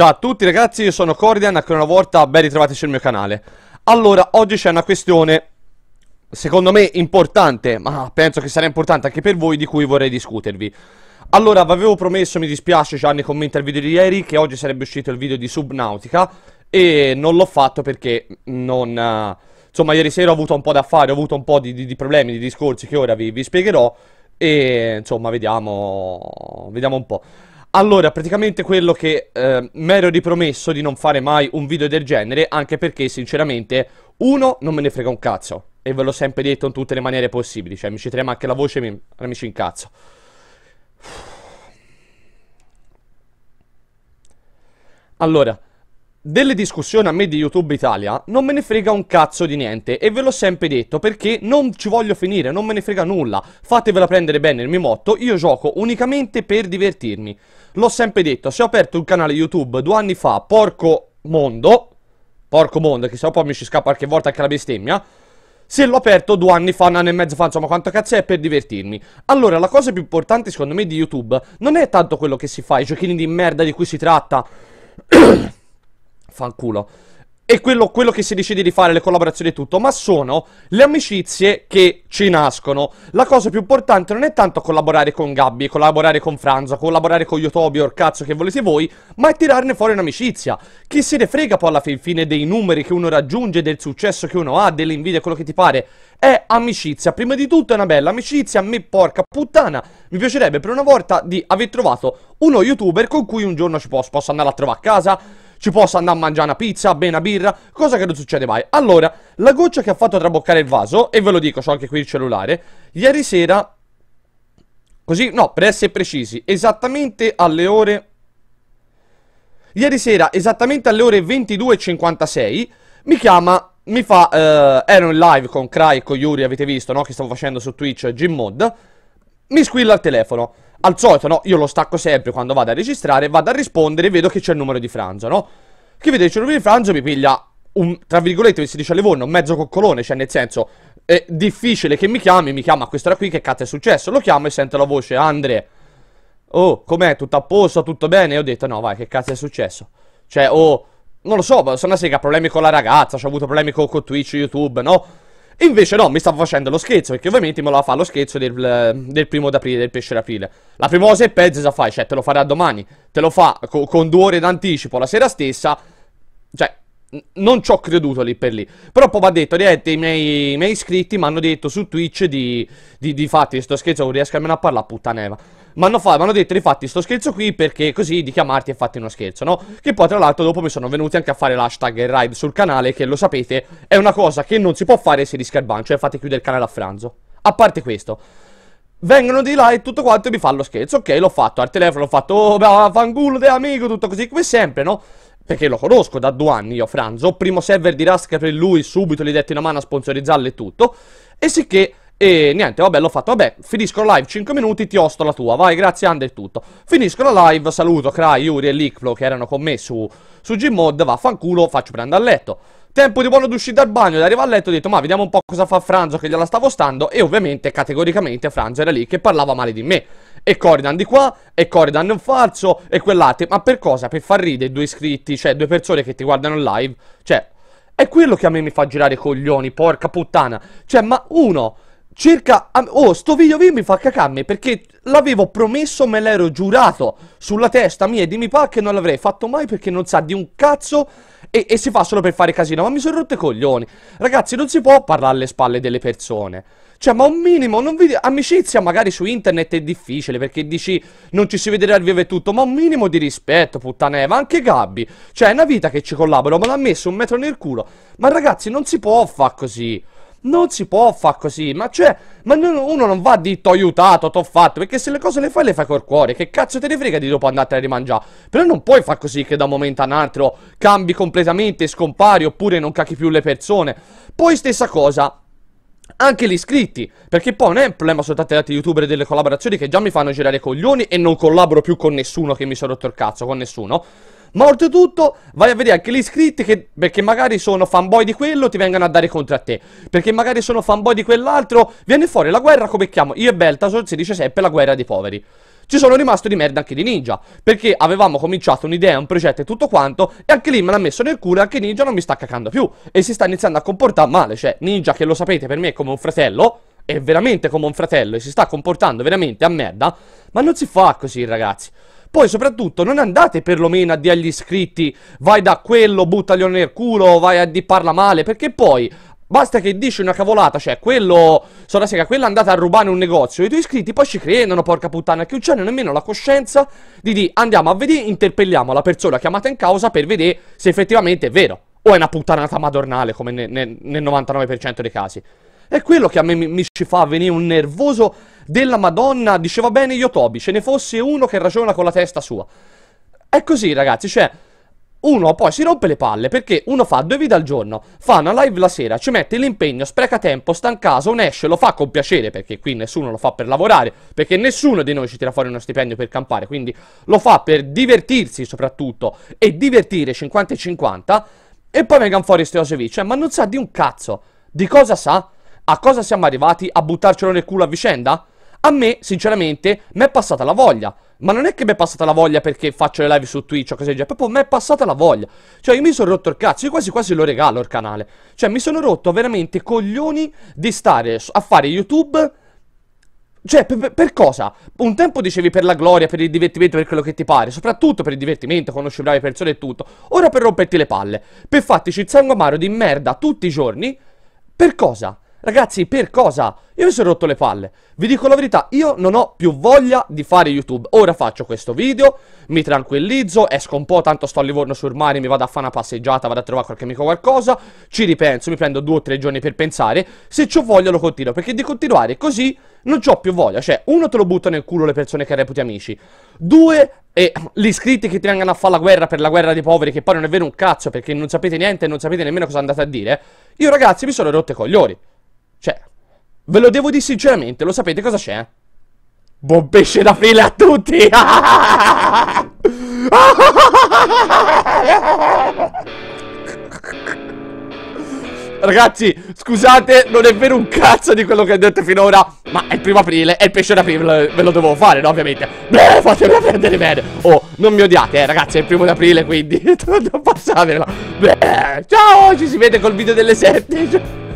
Ciao a tutti ragazzi, io sono Cordian, ancora una volta ben ritrovati sul mio canale Allora, oggi c'è una questione, secondo me importante, ma penso che sarà importante anche per voi, di cui vorrei discutervi Allora, vi avevo promesso, mi dispiace già nei commenti al video di ieri, che oggi sarebbe uscito il video di Subnautica E non l'ho fatto perché non... Eh, insomma, ieri sera ho avuto un po' da fare, ho avuto un po' di, di, di problemi, di discorsi che ora vi, vi spiegherò E insomma, vediamo, vediamo un po' Allora, praticamente quello che eh, mi ero ripromesso di non fare mai un video del genere, anche perché sinceramente, uno, non me ne frega un cazzo, e ve l'ho sempre detto in tutte le maniere possibili, cioè mi ci trema anche la voce e mi, mi ci incazzo. Allora, delle discussioni a me di YouTube Italia non me ne frega un cazzo di niente e ve l'ho sempre detto perché non ci voglio finire, non me ne frega nulla, fatevela prendere bene il mio motto, io gioco unicamente per divertirmi. L'ho sempre detto, se ho aperto un canale YouTube due anni fa, porco mondo, porco mondo, che se no poi mi ci scappa qualche volta anche la bestemmia, se l'ho aperto due anni fa, un anno e mezzo fa, insomma quanto cazzo è per divertirmi. Allora, la cosa più importante secondo me di YouTube non è tanto quello che si fa, i giochini di merda di cui si tratta... Fanculo. E quello, quello che si decide di fare, le collaborazioni e tutto, ma sono le amicizie che ci nascono. La cosa più importante non è tanto collaborare con Gabby, collaborare con Franza, collaborare con Yotobi o cazzo che volete voi, ma è tirarne fuori un'amicizia. Chi se ne frega poi alla fin fine dei numeri che uno raggiunge, del successo che uno ha, dell'invidia, quello che ti pare è amicizia. Prima di tutto è una bella amicizia, a me porca puttana. Mi piacerebbe per una volta di aver trovato uno youtuber con cui un giorno ci posso, posso andare a trovare a casa, ci posso andare a mangiare una pizza, bene una birra, cosa che non succede mai. Allora, la goccia che ha fatto traboccare il vaso, e ve lo dico, c'ho anche qui il cellulare, ieri sera, così, no, per essere precisi, esattamente alle ore... Ieri sera, esattamente alle ore 22.56, mi chiama mi fa, eh, ero in live con Cry e con Yuri, avete visto, no? Che stavo facendo su Twitch Gym Mod mi squilla il telefono. Al solito, no, io lo stacco sempre quando vado a registrare, vado a rispondere e vedo che c'è il numero di Franzo, no? Che vede che c'è il numero di Franzo mi piglia un, tra virgolette, si dice a un mezzo coccolone, cioè nel senso, è difficile che mi chiami, mi chiama a quest'ora qui, che cazzo è successo? Lo chiamo e sento la voce, Andre, oh, com'è, tutto a posto, tutto bene? E ho detto, no, vai, che cazzo è successo? Cioè, oh, non lo so, sono una sega, problemi con la ragazza, ho avuto problemi con, con Twitch, YouTube, no? E invece no, mi stavo facendo lo scherzo, perché ovviamente me lo fa lo scherzo del, del primo d'aprile, del pesce d'aprile. La prima cosa è pezzo, cosa fai? Cioè, te lo farà domani, te lo fa co con due ore d'anticipo la sera stessa, cioè... Non ci ho creduto lì per lì. Però poi ha detto, niente, i miei, i miei iscritti mi hanno detto su Twitch di, di, di fatti, sto scherzo, non riesco nemmeno a parlare, puttaneva. Ma hanno, hanno detto rifatti sto scherzo qui perché così di chiamarti e fatti uno scherzo, no? Che poi tra l'altro dopo mi sono venuti anche a fare l'hashtag ride sul canale che lo sapete è una cosa che non si può fare se rischia il ban, cioè fate chiudere il canale a franzo. A parte questo. Vengono di là e tutto quanto e mi fa lo scherzo Ok, l'ho fatto al telefono, l'ho fatto Oh, bah, fangulo de amico, tutto così, come sempre, no? perché lo conosco da due anni io Franzo, primo server di Rask per lui, subito gli detti una mano a sponsorizzarlo e tutto, e sicché e niente, vabbè, l'ho fatto. Vabbè, finisco la live 5 minuti, ti osto la tua. Vai, grazie, Ande, è tutto. Finisco la live, saluto Cry, Yuri e Lickflow che erano con me su, su Gmod. Vaffanculo, faccio prendere a letto. Tempo di buono di uscire dal bagno, di arrivare a letto, ho detto, ma vediamo un po' cosa fa Franzo che gliela stavo stando. E ovviamente, categoricamente, Franzo era lì che parlava male di me. E Corridan di qua, e Corridan un falso, e quell'altro. Ma per cosa? Per far ridere due iscritti, cioè due persone che ti guardano in live. Cioè, è quello che a me mi fa girare i coglioni, porca puttana. Cioè, ma uno Circa... Ah, oh, sto video qui mi fa cacarmi perché l'avevo promesso, me l'ero giurato sulla testa mia e di mi pa che non l'avrei fatto mai perché non sa di un cazzo e, e, si fa solo per fare casino. Ma mi sono rotto i coglioni. Ragazzi, non si può parlare alle spalle delle persone. Cioè, ma un minimo, non vi... amicizia magari su internet è difficile perché dici non ci si vede dal vivo e tutto, ma un minimo di rispetto, puttana Eva, anche Gabbi. Cioè, è una vita che ci collabora, ma l'ha messo un metro nel culo. Ma ragazzi, non si può far così. Non si può fare così, ma cioè, ma uno non va di t'ho aiutato, t'ho fatto, perché se le cose le fai le fai col cuore, che cazzo te ne frega di dopo andartene a rimangiare? Però non puoi far così che da un momento a un altro cambi completamente, scompari oppure non cacchi più le persone. Poi stessa cosa, anche gli iscritti, perché poi non è un problema soltanto degli youtuber delle collaborazioni che già mi fanno girare coglioni e non collaboro più con nessuno che mi sono rotto il cazzo, con nessuno morto tutto, vai a vedere anche gli iscritti che, perché magari sono fanboy di quello, ti vengono a dare contro a te, perché magari sono fanboy di quell'altro, viene fuori la guerra come chiamo, io e Beltasol si dice sempre la guerra dei poveri. Ci sono rimasto di merda anche di Ninja, perché avevamo cominciato un'idea, un progetto e tutto quanto, e anche lì me l'ha messo nel culo e anche Ninja non mi sta cacando più, e si sta iniziando a comportare male, cioè Ninja che lo sapete per me è come un fratello, è veramente come un fratello e si sta comportando veramente a merda, ma non si fa così ragazzi. Poi soprattutto non andate perlomeno a dire agli iscritti vai da quello, buttaglielo nel culo, vai a di parla male, perché poi Basta che dici una cavolata, cioè quello, sono la sega, quello è andato a rubare un negozio, i tuoi iscritti poi ci credono, porca puttana, che non hanno nemmeno la coscienza di dire andiamo a vedere, interpelliamo la persona chiamata in causa per vedere se effettivamente è vero. O è una puttanata madornale come ne, ne, nel 99% dei casi. È quello che a me mi, mi ci fa venire un nervoso della Madonna. Diceva bene io Tobi, ce ne fosse uno che ragiona con la testa sua. È così, ragazzi, cioè uno poi si rompe le palle perché uno fa due video al giorno, fa una live la sera, ci mette l'impegno, spreca tempo, sta in casa, un esce, lo fa con piacere perché qui nessuno lo fa per lavorare, perché nessuno di noi ci tira fuori uno stipendio per campare, quindi lo fa per divertirsi soprattutto e divertire 50 e 50 e poi vengono fuori queste cose lì, cioè ma non sa di un cazzo, di cosa sa? A cosa siamo arrivati? A buttarcelo nel culo a vicenda? A me, sinceramente, mi è passata la voglia. Ma non è che mi è passata la voglia perché faccio le live su Twitch o cose del genere, proprio mi è passata la voglia. Cioè, io mi sono rotto il cazzo, io quasi quasi lo regalo il canale. Cioè, mi sono rotto veramente coglioni di stare a fare YouTube... Cioè, per, per, cosa? Un tempo dicevi per la gloria, per il divertimento, per quello che ti pare, soprattutto per il divertimento, conosci brave persone e tutto. Ora per romperti le palle, per fattici il sangue amaro di merda tutti i giorni, per cosa? Ragazzi, per cosa? Io mi sono rotto le palle. Vi dico la verità, io non ho più voglia di fare YouTube. Ora faccio questo video, mi tranquillizzo, esco un po', tanto sto a Livorno sul mare, mi vado a fare una passeggiata, vado a trovare qualche amico qualcosa, ci ripenso, mi prendo due o tre giorni per pensare. Se ho voglia lo continuo, perché di continuare così non ho più voglia. Cioè, uno te lo butto nel culo le persone che reputi amici. Due, e gli iscritti che ti vengono a fare la guerra per la guerra dei poveri, che poi non è vero un cazzo perché non sapete niente e non sapete nemmeno cosa andate a dire. Io ragazzi mi sono rotto i coglioni. Cioè, ve lo devo dire sinceramente, lo sapete cosa c'è? Buon pesce da fila a tutti! Ragazzi, scusate, non è vero un cazzo di quello che ho detto finora Ma è il primo aprile, è il pesce d'aprile, ve lo dovevo fare, no, ovviamente Bleh, fatemela prendere bene Oh, non mi odiate, eh, ragazzi, è il primo d'aprile, quindi Non passatemela Bleh, ciao, ci si vede col video delle 7